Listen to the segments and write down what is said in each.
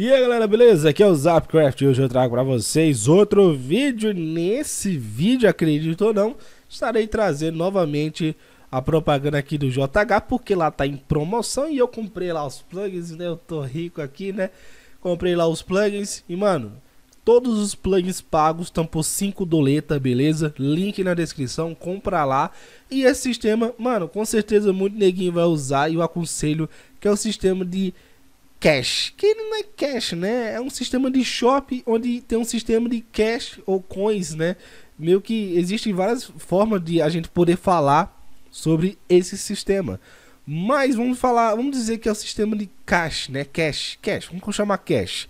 E aí galera, beleza? Aqui é o Zapcraft e hoje eu trago para vocês outro vídeo. Nesse vídeo, acredito ou não, estarei trazendo novamente a propaganda aqui do JH, porque lá tá em promoção e eu comprei lá os plugins, né? Eu tô rico aqui, né? Comprei lá os plugins e, mano, todos os plugins pagos estão por 5 doleta, beleza? Link na descrição, compra lá. E esse sistema, mano, com certeza muito neguinho vai usar e eu aconselho que é o sistema de cash, que não é cash, né? É um sistema de shop onde tem um sistema de cash ou coins, né? Meio que existem várias formas de a gente poder falar sobre esse sistema. Mas vamos falar, vamos dizer que é o sistema de cash, né? Cash, cash, vamos chamar cash.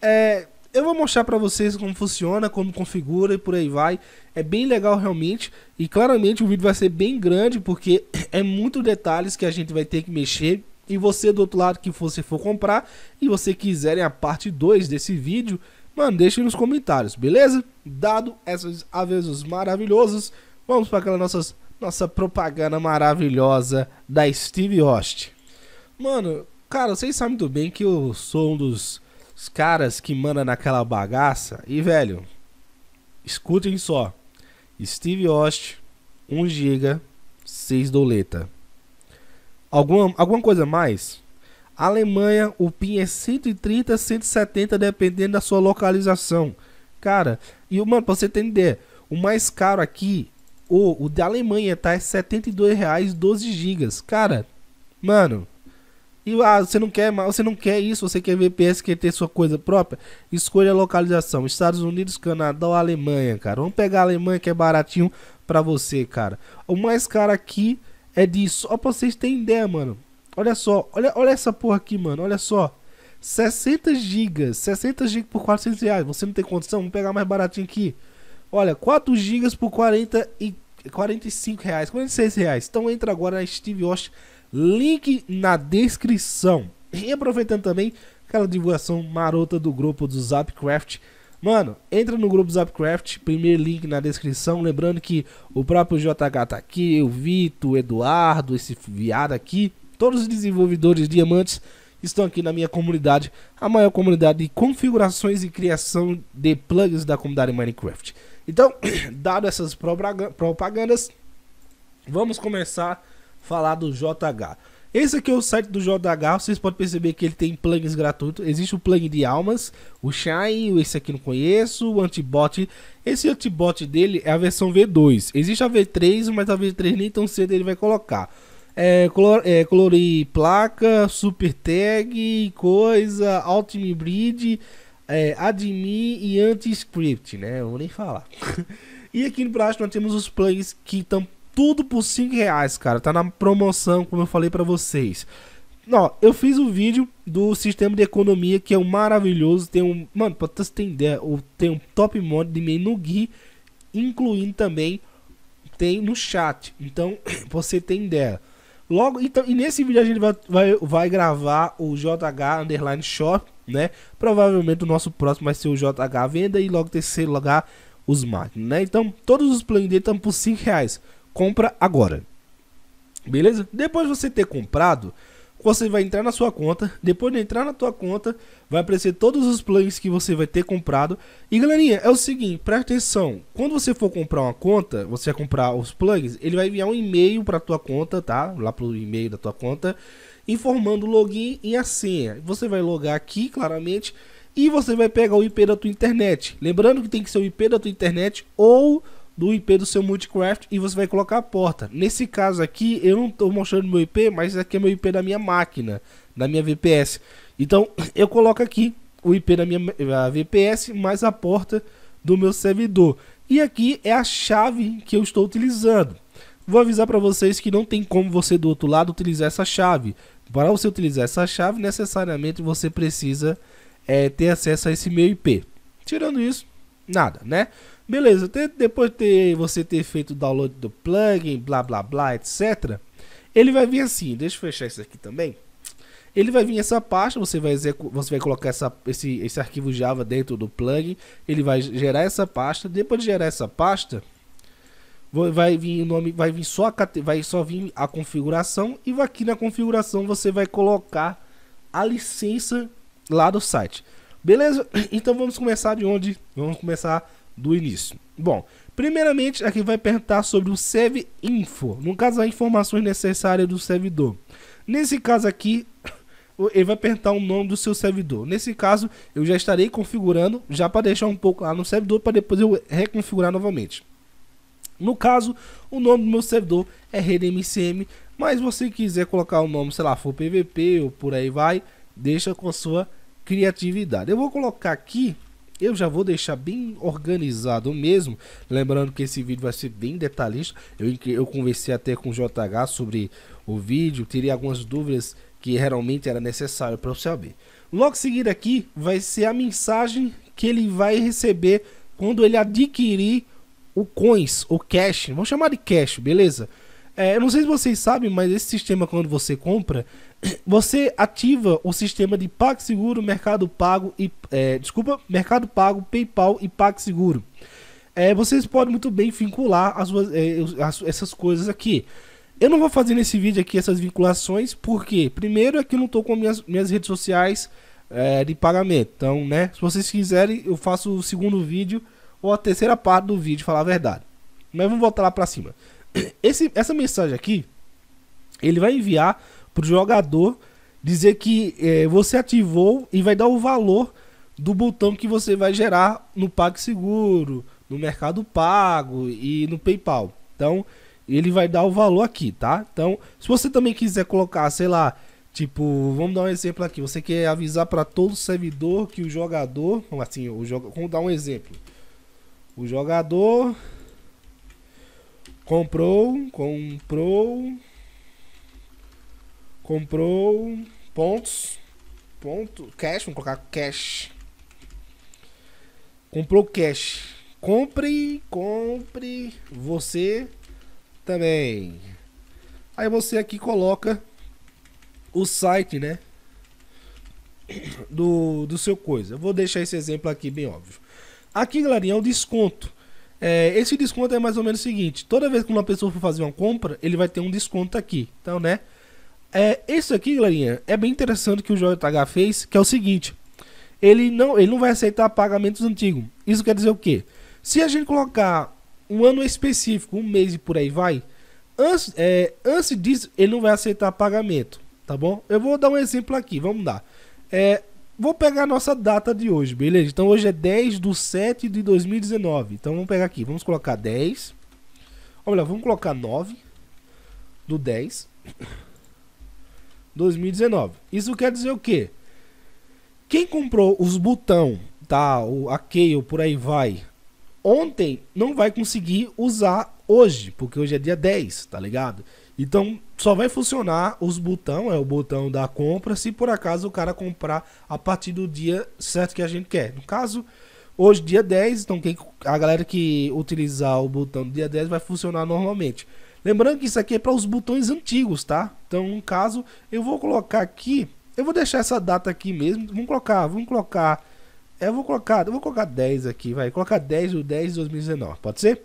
É, eu vou mostrar para vocês como funciona, como configura e por aí vai. É bem legal realmente e claramente o vídeo vai ser bem grande porque é muito detalhes que a gente vai ter que mexer e você do outro lado que você for comprar e você quiserem é a parte 2 desse vídeo, mano, deixe nos comentários, beleza? Dado esses avisos maravilhosos, vamos para aquela nossas, nossa propaganda maravilhosa da Steve Host. Mano, cara, vocês sabem muito bem que eu sou um dos caras que manda naquela bagaça. E, velho, escutem só. Steve Host, 1 GB, 6 doleta. Alguma, alguma coisa mais? Alemanha, o PIN é 130, 170, dependendo da sua localização. Cara, e mano, pra você entender ideia, o mais caro aqui, o, o da Alemanha, tá? É 72 reais 12 gigas. Cara, mano. E ah, você não quer, você não quer isso, você quer VPS, quer ter sua coisa própria? Escolha a localização, Estados Unidos, Canadá ou Alemanha, cara. Vamos pegar a Alemanha que é baratinho para você, cara. O mais caro aqui é disso. só pra vocês terem ideia, mano. Olha só, olha, olha essa porra aqui, mano. Olha só. 60 GB, 60 GB por 400 reais. Você não tem condição? Vamos pegar mais baratinho aqui. Olha, 4 GB por 40 e 45 reais, 46 reais. Então entra agora na Steve Osh, link na descrição. E aproveitando também aquela divulgação marota do grupo do Zapcraft. Mano, entra no grupo Zapcraft, primeiro link na descrição. Lembrando que o próprio JH tá aqui, o Vitor, o Eduardo, esse viado aqui. Todos os desenvolvedores diamantes estão aqui na minha comunidade, a maior comunidade de configurações e criação de plugins da comunidade Minecraft. Então, dado essas propagandas, vamos começar a falar do JH. Esse aqui é o site do JH, vocês podem perceber que ele tem plugins gratuitos. Existe o plugin de almas, o Shine, esse aqui não conheço, o Antibot. Esse Antibot dele é a versão V2. Existe a V3, mas a V3 nem tão cedo ele vai colocar. É, color, é, colorir placa, super tag, coisa, Ultimate Bridge, é, admin e anti-script, né? Eu vou nem falar. e aqui embaixo nós temos os plugins que estão tudo por 5 reais, cara. Tá na promoção, como eu falei para vocês. Ó, eu fiz o um vídeo do sistema de economia que é um maravilhoso. Tem um. Mano, pra vocês terem ideia, tem um top mod de no Gui, incluindo também tem no chat. Então, você tem ideia. Logo, então, e nesse vídeo a gente vai, vai, vai gravar o JH Underline Shop, né? Provavelmente o nosso próximo vai ser o JH Venda e logo terceiro lugar os máquinas, né? Então, todos os plugins dele estão por 5 reais compra agora. Beleza? Depois de você ter comprado, você vai entrar na sua conta. Depois de entrar na tua conta, vai aparecer todos os plugins que você vai ter comprado. E galerinha, é o seguinte, presta atenção. Quando você for comprar uma conta, você vai comprar os plugins, ele vai enviar um e-mail para tua conta, tá? Lá pro e-mail da tua conta, informando o login e a senha. Você vai logar aqui, claramente, e você vai pegar o IP da tua internet. Lembrando que tem que ser o IP da tua internet ou do IP do seu Multicraft e você vai colocar a porta. Nesse caso aqui, eu não estou mostrando meu IP, mas aqui é meu IP da minha máquina, da minha VPS. Então, eu coloco aqui o IP da minha VPS mais a porta do meu servidor. E aqui é a chave que eu estou utilizando. Vou avisar para vocês que não tem como você do outro lado utilizar essa chave. Para você utilizar essa chave, necessariamente você precisa é, ter acesso a esse meu IP. Tirando isso, Nada, né? Beleza, depois de você ter feito o download do plugin, blá blá blá, etc. Ele vai vir assim, deixa eu fechar isso aqui também. Ele vai vir essa pasta, você vai, você vai colocar essa, esse, esse arquivo Java dentro do plugin, ele vai gerar essa pasta. Depois de gerar essa pasta, vai vir o nome, vai vir só a, vai só vir a configuração e aqui na configuração você vai colocar a licença lá do site. Beleza? Então vamos começar de onde? Vamos começar do início. Bom, primeiramente aqui vai perguntar sobre o serve info. No caso, as informações necessárias do servidor. Nesse caso aqui, ele vai perguntar o nome do seu servidor. Nesse caso, eu já estarei configurando, já para deixar um pouco lá no servidor, para depois eu reconfigurar novamente. No caso, o nome do meu servidor é RedMCM, mas você quiser colocar o nome, sei lá, for PVP ou por aí vai, deixa com a sua criatividade. Eu vou colocar aqui, eu já vou deixar bem organizado mesmo, lembrando que esse vídeo vai ser bem detalhista. Eu, eu conversei até com o JH sobre o vídeo, teria algumas dúvidas que realmente era necessário para você saber. Logo seguir aqui vai ser a mensagem que ele vai receber quando ele adquirir o coins, o cash, vamos chamar de cash, beleza? É, eu não sei se vocês sabem, mas esse sistema, quando você compra, você ativa o sistema de PagSeguro, Mercado Pago e. É, desculpa, Mercado Pago, PayPal e PagSeguro. É, vocês podem muito bem vincular as, suas, é, as, essas coisas aqui. Eu não vou fazer nesse vídeo aqui essas vinculações, porque primeiro é que eu não estou com minhas, minhas redes sociais é, de pagamento. Então, né? Se vocês quiserem, eu faço o segundo vídeo ou a terceira parte do vídeo, falar a verdade. Mas vamos voltar lá para cima. Esse, essa mensagem aqui, ele vai enviar pro jogador dizer que é, você ativou e vai dar o valor do botão que você vai gerar no PagSeguro, no Mercado Pago e no PayPal. Então, ele vai dar o valor aqui, tá? Então, se você também quiser colocar, sei lá, tipo, vamos dar um exemplo aqui. Você quer avisar para todo servidor que o jogador, assim, o jogo, vamos dar um exemplo. O jogador Comprou, comprou, comprou pontos, ponto, cash, vamos colocar cash. Comprou cash. Compre, compre você também. Aí você aqui coloca o site, né? Do, do seu coisa. Eu vou deixar esse exemplo aqui bem óbvio. Aqui, galerinha, é desconto. É, esse desconto é mais ou menos o seguinte: toda vez que uma pessoa for fazer uma compra, ele vai ter um desconto aqui. Então, né? É, isso aqui, galerinha, é bem interessante que o JH fez, que é o seguinte: ele não, ele não vai aceitar pagamentos antigos. Isso quer dizer o quê? Se a gente colocar um ano específico, um mês e por aí vai, antes, é, antes disso, ele não vai aceitar pagamento, tá bom? Eu vou dar um exemplo aqui, vamos lá. É, Vou pegar a nossa data de hoje, beleza? Então hoje é 10 do 7 de 2019. Então vamos pegar aqui, vamos colocar 10. Olha, vamos colocar 9 do 10 2019. Isso quer dizer o quê? Quem comprou os botão, tá? O Akeo, por aí vai. Ontem não vai conseguir usar hoje, porque hoje é dia 10, tá ligado? Então, só vai funcionar os botão, é o botão da compra, se por acaso o cara comprar a partir do dia certo que a gente quer. No caso, hoje dia 10, então quem, a galera que utilizar o botão do dia 10 vai funcionar normalmente. Lembrando que isso aqui é para os botões antigos, tá? Então, no caso, eu vou colocar aqui, eu vou deixar essa data aqui mesmo, vamos colocar, vamos colocar, é, eu vou colocar, eu vou colocar 10 aqui, vai, colocar 10 do 10 de 2019, pode ser?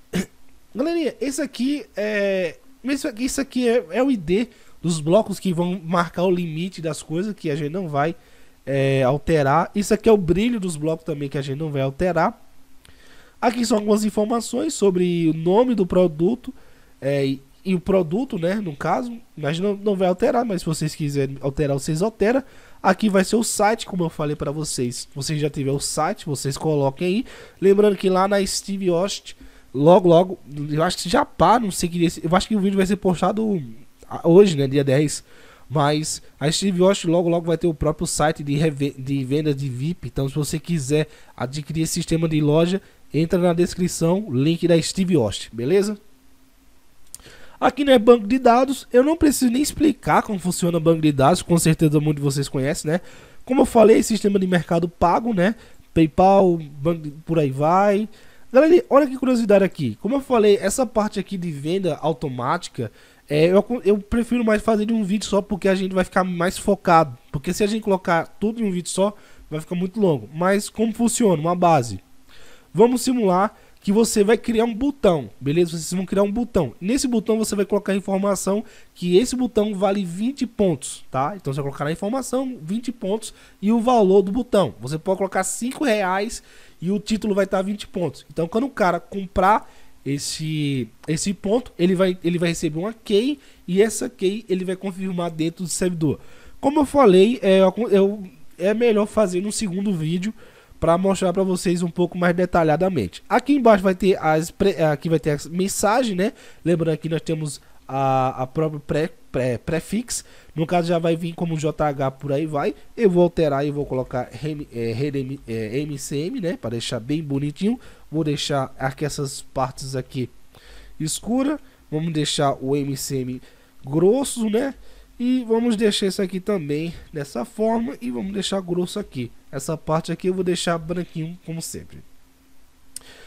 Galerinha, esse aqui é mas isso aqui é, é o ID dos blocos que vão marcar o limite das coisas que a gente não vai é, alterar. Isso aqui é o brilho dos blocos também que a gente não vai alterar. Aqui são algumas informações sobre o nome do produto é, e, e o produto, né? No caso, mas não, não vai alterar, mas se vocês quiserem alterar, vocês altera. Aqui vai ser o site, como eu falei para vocês. Vocês já tiver o site, vocês coloquem aí. Lembrando que lá na Steve Austin Logo, logo, eu acho que já pá, não sei que. Eu acho que o vídeo vai ser postado hoje, né? Dia 10. Mas a Steve Austin logo logo vai ter o próprio site de, de venda de VIP. Então, se você quiser adquirir esse sistema de loja, entra na descrição, link da Steve Austin, beleza? Aqui não é banco de dados, eu não preciso nem explicar como funciona banco de dados, com certeza muitos de vocês conhecem, né? Como eu falei, sistema de mercado pago, né? PayPal, banco de, por aí vai. Galera, olha que curiosidade aqui. Como eu falei, essa parte aqui de venda automática, é, eu, eu, prefiro mais fazer de um vídeo só porque a gente vai ficar mais focado. Porque se a gente colocar tudo em um vídeo só, vai ficar muito longo. Mas como funciona? Uma base. Vamos simular que você vai criar um botão, beleza? Vocês vão criar um botão. Nesse botão você vai colocar a informação que esse botão vale 20 pontos, tá? Então você vai colocar a informação, 20 pontos e o valor do botão. Você pode colocar 5 reais e o título vai estar tá 20 pontos. Então, quando o cara comprar esse esse ponto, ele vai, ele vai receber uma key e essa key ele vai confirmar dentro do servidor. Como eu falei, é, eu, é melhor fazer no segundo vídeo para mostrar para vocês um pouco mais detalhadamente. Aqui embaixo vai ter as aqui vai ter a mensagem, né? Lembrando que nós temos a, a própria pré pré, prefix. No caso, já vai vir como JH por aí vai. Eu vou alterar e vou colocar é, é, MCM, né? Para deixar bem bonitinho. Vou deixar aqui essas partes aqui escura. Vamos deixar o MCM grosso, né? E vamos deixar isso aqui também dessa forma e vamos deixar grosso aqui. Essa parte aqui eu vou deixar branquinho como sempre.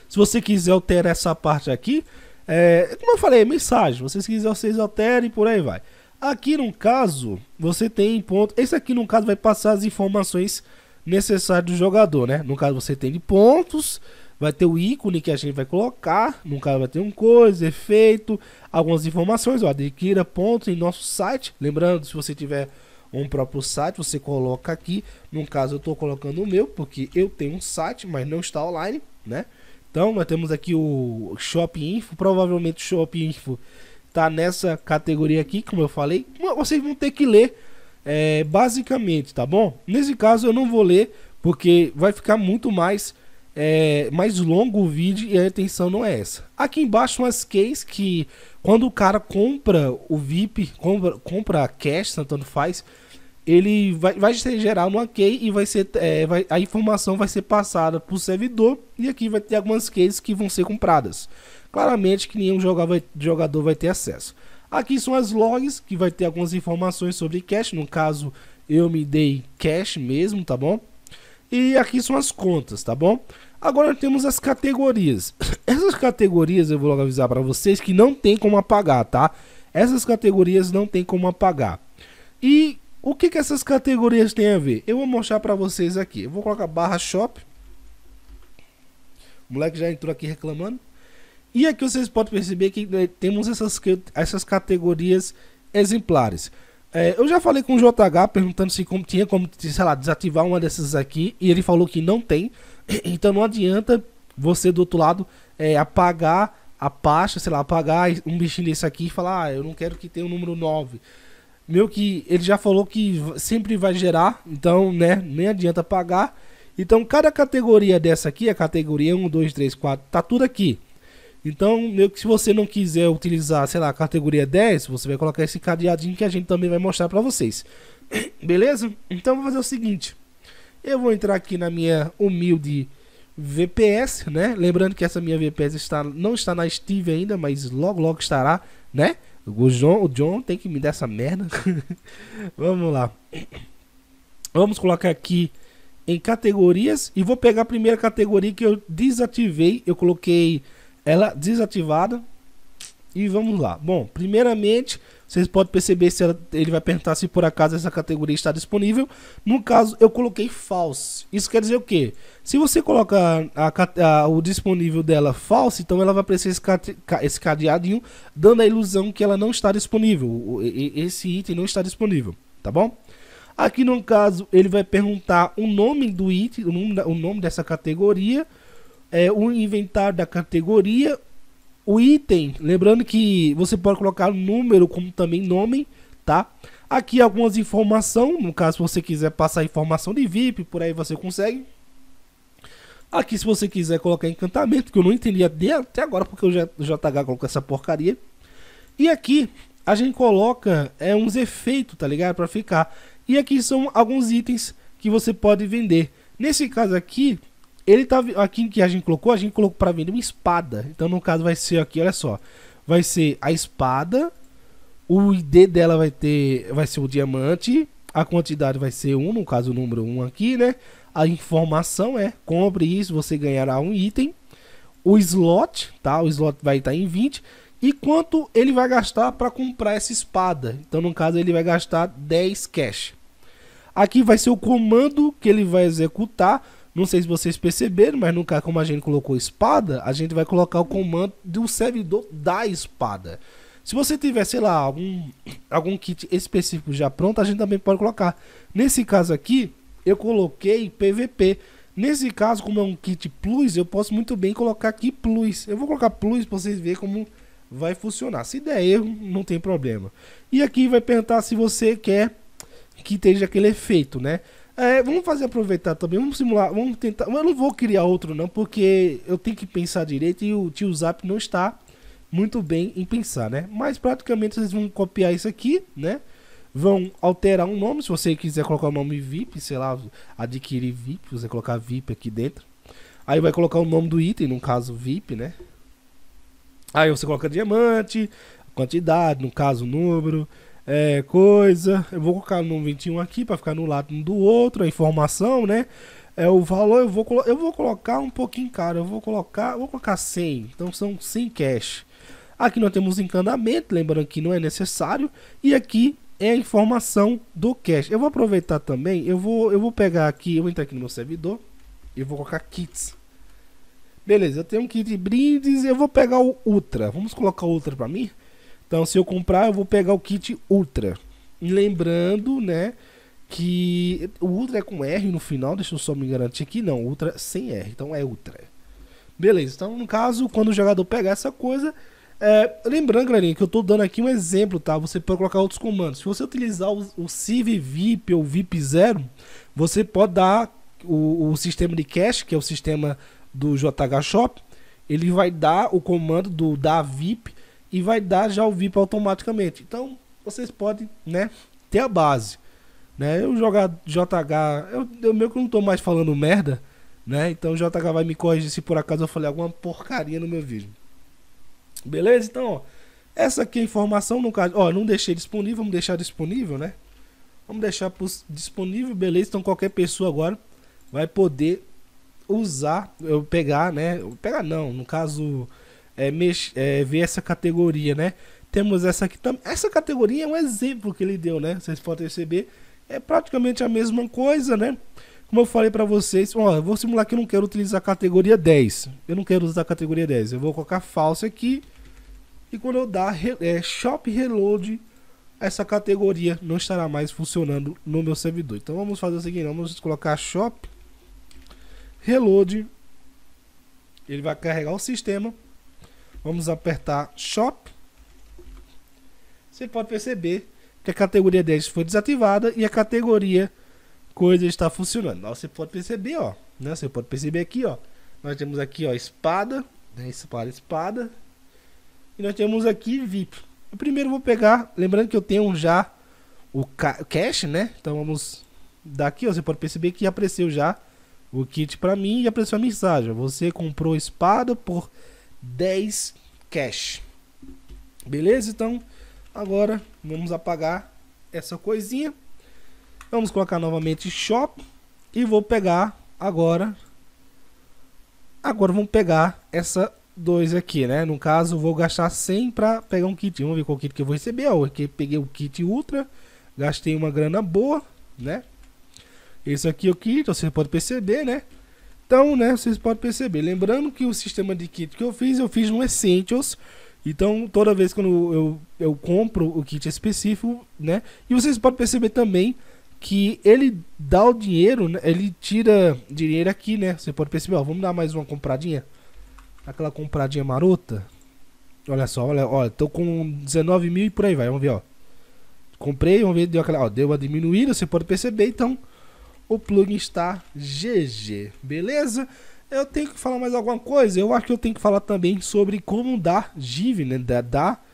Se você quiser alterar essa parte aqui, é, como eu falei, mensagem. Vocês quiserem, vocês alterem por aí vai. Aqui no caso, você tem ponto. Esse aqui no caso vai passar as informações necessárias do jogador, né? No caso você tem de pontos, vai ter o ícone que a gente vai colocar, no caso vai ter um coisa, efeito, algumas informações, ó, adquira pontos em nosso site. Lembrando, se você tiver um próprio site, você coloca aqui. No caso eu estou colocando o meu, porque eu tenho um site, mas não está online, né? Então, nós temos aqui o Shop Info. Provavelmente o Shop Info tá nessa categoria aqui, como eu falei. Vocês vão ter que ler é, basicamente, tá bom? Nesse caso, eu não vou ler, porque vai ficar muito mais, é, mais longo o vídeo e a intenção não é essa. Aqui embaixo, umas keys que quando o cara compra o VIP, compra, compra a cash, tanto faz ele vai, vai gerar uma key e vai ser é, vai, a informação vai ser passada para o servidor e aqui vai ter algumas keys que vão ser compradas. Claramente que nenhum jogador, jogador vai ter acesso. Aqui são as logs que vai ter algumas informações sobre cash no caso eu me dei cash mesmo, tá bom? E aqui são as contas, tá bom? Agora temos as categorias. Essas categorias eu vou logo avisar para vocês que não tem como apagar, tá? Essas categorias não tem como apagar. E o que, que essas categorias têm a ver? Eu vou mostrar para vocês aqui. Eu vou colocar barra shop. O moleque já entrou aqui reclamando. E aqui vocês podem perceber que né, temos essas, essas categorias exemplares. É, eu já falei com o JH perguntando se como, tinha como, sei lá, desativar uma dessas aqui. E ele falou que não tem. Então não adianta você do outro lado é, apagar a pasta, sei lá, apagar um bichinho desse aqui e falar, ah, eu não quero que tenha o um número 9. Meu que ele já falou que sempre vai gerar, então, né, nem adianta pagar. Então, cada categoria dessa aqui, a categoria 1, 2, 3, 4, tá tudo aqui. Então, meio que se você não quiser utilizar, sei lá, a categoria 10, você vai colocar esse cadeadinho que a gente também vai mostrar para vocês. Beleza? Então, vou fazer o seguinte. Eu vou entrar aqui na minha humilde VPS, né? Lembrando que essa minha VPS está, não está na Steve ainda, mas logo logo estará, né? O John, o John tem que me dar essa merda. Vamos lá. Vamos colocar aqui em categorias e vou pegar a primeira categoria que eu desativei. Eu coloquei ela desativada. E vamos lá. Bom, primeiramente, vocês podem perceber se ela, ele vai perguntar se por acaso essa categoria está disponível. No caso, eu coloquei false. Isso quer dizer o quê? Se você coloca a, a, o disponível dela false, então ela vai aparecer esse, esse cadeadinho, dando a ilusão que ela não está disponível. Esse item não está disponível, tá bom? Aqui no caso, ele vai perguntar o nome do item, o nome, o nome dessa categoria, é, o inventário da categoria, o item, lembrando que você pode colocar número como também nome, tá? Aqui algumas informações, no caso você quiser passar informação de VIP, por aí você consegue. Aqui se você quiser colocar encantamento, que eu não entendi até agora porque o JH colocou essa porcaria. E aqui a gente coloca é, uns efeitos, tá ligado? Para ficar. E aqui são alguns itens que você pode vender. Nesse caso aqui, ele tá aqui que a gente colocou, a gente colocou para vender uma espada. Então no caso vai ser aqui, olha só, vai ser a espada, o ID dela vai ter, vai ser o diamante, a quantidade vai ser 1, no caso o número 1 aqui, né? A informação é: compre isso, você ganhará um item. O slot, tá? O slot vai estar em 20. E quanto ele vai gastar para comprar essa espada? Então, no caso, ele vai gastar 10 cash. Aqui vai ser o comando que ele vai executar não sei se vocês perceberam, mas no caso, como a gente colocou espada, a gente vai colocar o comando do servidor da espada. Se você tiver, sei lá, algum, algum kit específico já pronto, a gente também pode colocar. Nesse caso aqui, eu coloquei PVP. Nesse caso, como é um kit plus, eu posso muito bem colocar aqui plus. Eu vou colocar plus para vocês verem como vai funcionar. Se der erro, não tem problema. E aqui vai perguntar se você quer que esteja aquele efeito, né? É, vamos fazer aproveitar também, vamos simular, vamos tentar. Eu não vou criar outro, não, porque eu tenho que pensar direito e o tio Zap não está muito bem em pensar, né? Mas praticamente vocês vão copiar isso aqui, né? Vão alterar um nome, se você quiser colocar o nome VIP, sei lá, adquirir VIP, você colocar VIP aqui dentro. Aí vai colocar o nome do item, no caso VIP, né? Aí você coloca diamante, quantidade, no caso número é, coisa. Eu vou colocar no 21 aqui para ficar no lado do outro, a informação, né? É o valor, eu vou, eu vou colocar um pouquinho caro, eu vou colocar, vou colocar 100. Então são 100 cash. Aqui nós temos encanamento, lembrando que não é necessário, e aqui é a informação do cash. Eu vou aproveitar também, eu vou eu vou pegar aqui, eu vou entrar aqui no meu servidor e vou colocar kits. Beleza, eu tenho um kit de brindes, eu vou pegar o Ultra. Vamos colocar o Ultra para mim? Então, se eu comprar, eu vou pegar o kit Ultra. lembrando, né, que o Ultra é com R no final, deixa eu só me garantir aqui, não, Ultra sem R, então é Ultra. Beleza, então no caso, quando o jogador pegar essa coisa, é, lembrando, galerinha, que eu estou dando aqui um exemplo, tá? Você pode colocar outros comandos. Se você utilizar o, o CIV VIP ou VIP 0, você pode dar o, o, sistema de cache, que é o sistema do JH Shop, ele vai dar o comando do da VIP e vai dar já o VIP automaticamente. Então, vocês podem, né, ter a base. Né? Eu jogar JH, eu, eu meio que não tô mais falando merda, né? Então, JH vai me corrigir se por acaso eu falei alguma porcaria no meu vídeo. Beleza? Então, ó, essa aqui é a informação, no caso, ó, não deixei disponível, vamos deixar disponível, né? Vamos deixar disponível, beleza? Então, qualquer pessoa agora vai poder usar, eu pegar, né? pegar não, no caso é, é, ver essa categoria, né? Temos essa aqui também. Essa categoria é um exemplo que ele deu, né? Vocês podem perceber. É praticamente a mesma coisa, né? Como eu falei para vocês, ó, eu vou simular que eu não quero utilizar a categoria 10. Eu não quero usar a categoria 10. Eu vou colocar falso aqui. E quando eu dar é, shop reload, essa categoria não estará mais funcionando no meu servidor. Então vamos fazer o seguinte, vamos colocar shop reload. Ele vai carregar o sistema. Vamos apertar Shop. Você pode perceber que a categoria 10 foi desativada e a categoria coisa está funcionando. Ó, você pode perceber, ó, né? Você pode perceber aqui, ó. Nós temos aqui, ó, espada, né? espada, espada. E nós temos aqui VIP. Eu primeiro vou pegar, lembrando que eu tenho já o ca cash, né? Então vamos daqui, ó, você pode perceber que apareceu já o kit para mim e apareceu a mensagem. Você comprou espada por 10 cash. Beleza? Então, agora vamos apagar essa coisinha. Vamos colocar novamente shop e vou pegar agora agora vamos pegar essa 2 aqui, né? No caso, vou gastar 100 para pegar um kit. Vamos ver qual kit que eu vou receber. Ó, aqui peguei o kit ultra, gastei uma grana boa, né? Esse aqui é o kit, você pode perceber, né? Então, né, vocês podem perceber. Lembrando que o sistema de kit que eu fiz, eu fiz no Essentials. Então, toda vez que eu, eu, eu compro o kit específico, né? E vocês podem perceber também que ele dá o dinheiro, né, ele tira dinheiro aqui, né? Você pode perceber, ó, vamos dar mais uma compradinha. Aquela compradinha marota. Olha só, olha, olha, tô com 19 mil e por aí vai, vamos ver, ó. Comprei, vamos ver, deu aquela, ó, deu a diminuída, você pode perceber, então o plugin está GG, beleza? Eu tenho que falar mais alguma coisa? Eu acho que eu tenho que falar também sobre como dar give, né? Dar, dar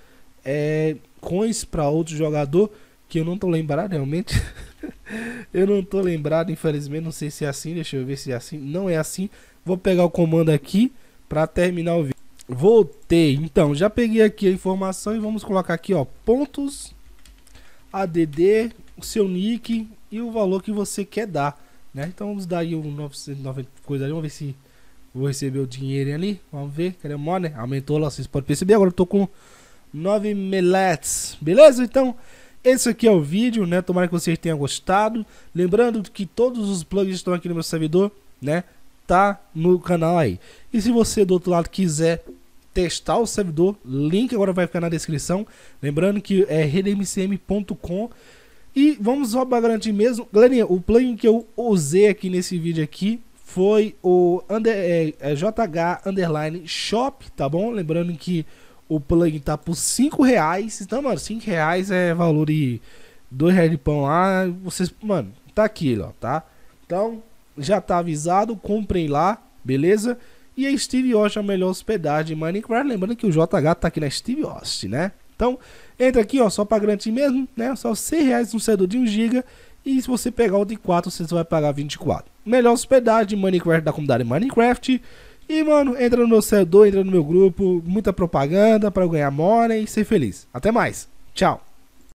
é, coins para outro jogador, que eu não tô lembrado realmente. eu não tô lembrado, infelizmente, não sei se é assim, deixa eu ver se é assim. Não é assim. Vou pegar o comando aqui para terminar o vídeo. Voltei. Então, já peguei aqui a informação e vamos colocar aqui, ó, pontos add o seu nick e o valor que você quer dar, né? Então vamos dar aí um 990 coisa ali, vamos ver se vou receber o dinheiro ali, vamos ver, cadê o money? Aumentou lá, vocês podem perceber, agora eu tô com 9 melets, beleza? Então, esse aqui é o vídeo, né? Tomara que vocês tenham gostado, lembrando que todos os plugins estão aqui no meu servidor, né? Tá no canal aí. E se você do outro lado quiser testar o servidor, link agora vai ficar na descrição, lembrando que é redmcm.com.br e vamos só para garantir mesmo. Galerinha, o plugin que eu usei aqui nesse vídeo aqui foi o under, é, é, JH Underline Shop, tá bom? Lembrando que o plugin tá por 5 reais. Então, mano, 5 reais é valor de 2 reais de pão lá. Vocês, mano, tá aqui, ó, tá? Então, já tá avisado, comprem lá, beleza? E a Steve Osh é a melhor hospedagem de Minecraft. Lembrando que o JH tá aqui na Steve Osh, né? Então, entra aqui, ó, só para garantir mesmo, né? Só 100 reais servidor de 1 giga E se você pegar o de 4, você vai pagar 24. Melhor hospedagem de Minecraft da comunidade Minecraft. E, mano, entra no meu servidor, entra no meu grupo. Muita propaganda para eu ganhar money e ser feliz. Até mais. Tchau.